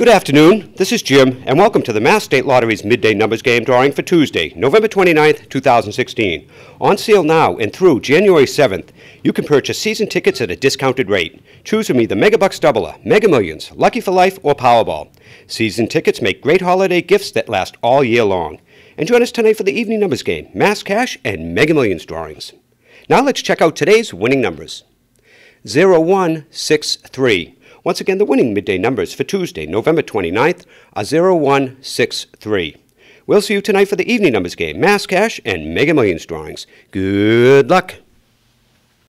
Good afternoon, this is Jim, and welcome to the Mass State Lottery's Midday Numbers Game drawing for Tuesday, November 29th, 2016. On sale now and through January 7th, you can purchase season tickets at a discounted rate. Choose from either Mega Bucks Doubler, Mega Millions, Lucky for Life, or Powerball. Season tickets make great holiday gifts that last all year long. And join us tonight for the evening numbers game, Mass Cash, and Mega Millions drawings. Now let's check out today's winning numbers. 0163 once again, the winning midday numbers for Tuesday, November 29th are 0163. We'll see you tonight for the evening numbers game, Mass Cash, and Mega Millions drawings. Good luck!